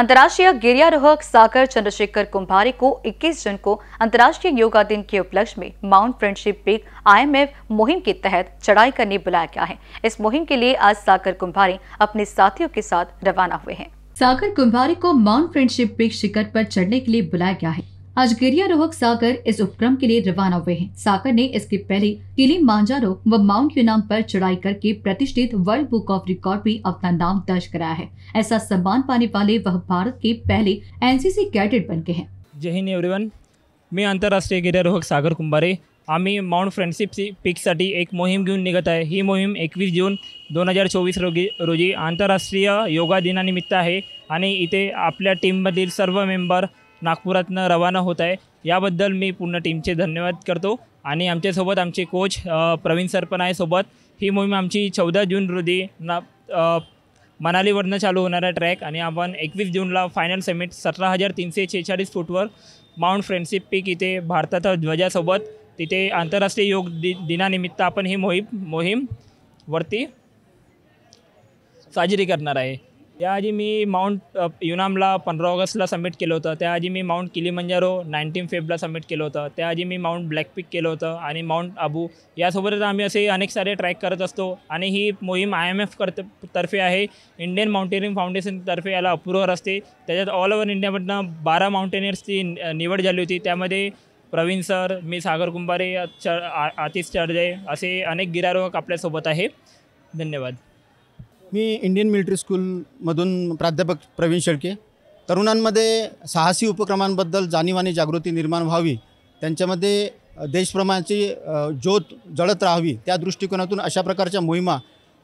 अंतर्राष्ट्रीय गिरियारोहक सागर चंद्रशेखर कुंभारी को 21 जून को अंतर्राष्ट्रीय योगा दिन के उपलक्ष्य में माउंट फ्रेंडशिप पीक आईएमएफ मुहिम के तहत चढ़ाई करने बुलाया गया है इस मुहिम के लिए आज सागर कुंभारी अपने साथियों के साथ रवाना हुए हैं सागर कुंभारी को माउंट फ्रेंडशिप पीक शिखर पर चढ़ने के लिए बुलाया गया है आज गिरियारोहक सागर इस उपक्रम के लिए रवाना हुए हैं सागर ने इसके पहले किली मांजारो व माउंट यूनाम पर चढ़ाई करके प्रतिष्ठित वर्ल्ड बुक ऑफ रिकॉर्ड में अपना नाम दर्ज कराया है ऐसा सम्मान पाने वाले वह भारत के पहले एनसीसी कैडेट बन गए हैं जय हिंद एवरीवन मी आंतरराष्ट्रीय गिर्यारोहक सागर कुंभारे आम्मी माउंट फ्रेंडशिप पिक पीकसाठी एक मोहिम घेऊन निगत है ही मोहिम एकवीस जून दोन हजार चोवीस रोगी रोजी आंतरराष्ट्रीय योगा दिनानिमित्त आहे आणि अपने टीम मदिल सर्व मेम्बर नागपुरातनं रवाना होत आहे याबद्दल मी पूर्ण टीमचे धन्यवाद करतो आणि आमच्यासोबत आमचे कोच प्रवीण सर पण आहे सोबत ही मोहीम आमची चौदा जून रोजी ना मनालीवरनं चालू होणारा ट्रॅक आणि आपण एकवीस जूनला फायनल समिट सतरा हजार तीनशे शेहेचाळीस फूटवर माउंट फ्रेंडशिप पीक इथे भारताच्या ध्वजासोबत तिथे आंतरराष्ट्रीय योग दि दिनानिमित्त आपण ही मोहीम मोहीम वरती साजरी करणार आहे त्याआधी मी माउंट युनामला पंधरा ऑगस्टला सबमिट केलं होतं त्याआधी मी माउंट किलिमंजारो नाईन्टीन फेबला सबमिट केलं होतं त्याआधी मी माउंट ब्लॅक पिक केलं होतं आणि माउंट आबू यासोबतच आम्ही असे अनेक सारे ट्रॅक करत असतो आणि ही मोहीम आय एम एफ कर्त तर्फे आहे इंडियन माउंटेनिअरिंग फाउंडेशनतर्फे याला अप्रुव्हर असते त्याच्यात ऑल ओव्हर इंडियामधनं बारा माउंटेनियर्सची निवड झाली होती त्यामध्ये प्रवीण सर मी सागर कुंभारे च आतिश चर्जे असे अनेक गिरारोहक आपल्यासोबत आहे धन्यवाद मी इंडियन मिलिटरी स्कूलमधून प्राध्यापक प्रवीण शेळके तरुणांमध्ये साहसी उपक्रमांबद्दल जाणीव आणि जागृती निर्माण व्हावी त्यांच्यामध्ये देशप्रमाणाची ज्योत जळत राहावी त्या दृष्टिकोनातून अशा प्रकारच्या मोहिमा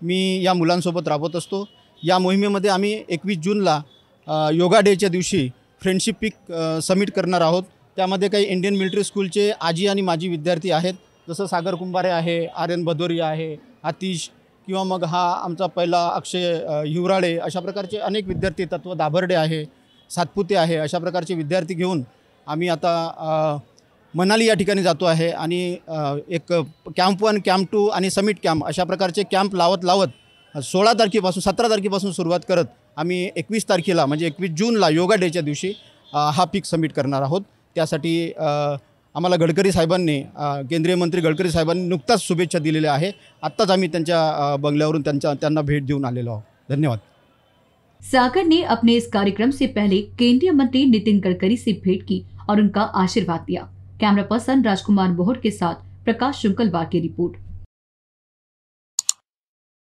मी या मुलांसोबत राबवत असतो या मोहिमेमध्ये आम्ही एकवीस जूनला योगा डेच्या दिवशी फ्रेंडशिप पीक समिट करणार आहोत त्यामध्ये काही इंडियन मिलिटरी स्कूलचे आजी आणि माजी विद्यार्थी आहेत जसं सागर कुंभारे आहे आर्यन भदोरी आहे आतिश किंवा मग हा आमचा पहिला अक्षय हिवराळे अशा प्रकारचे अनेक विद्यार्थी तत्व दाभर्डे आहे सातपुते आहे अशा प्रकारचे विद्यार्थी घेऊन आम्ही आता मनाली या ठिकाणी जातो आहे आणि एक कॅम्प वन कॅम्प टू आणि समिट कॅम्प अशा प्रकारचे कॅम्प लावत लावत सोळा तारखेपासून सतरा तारखेपासून सुरुवात करत आम्ही एकवीस तारखेला म्हणजे एकवीस जूनला योगा डेच्या दिवशी हा पीक सबमिट करणार आहोत त्यासाठी आम्हाला गडकरी साहेबांनी केंद्रीय मंत्री गडकरी साहेबांनी नुकताच शुभेच्छा दिलेल्या आहे आत्ताच आम्ही त्यांच्या भेट देऊन आलेलो धन्यवाद सागर ने अपने इस कार्यक्रम से पहले केंद्रीय मंत्री नितिन गडकरी से भेंट की और उनका आशीर्वाद दिया कैमरा पर्सन राजकुमार बोहर के साथ प्रकाश शुंकलवार की रिपोर्ट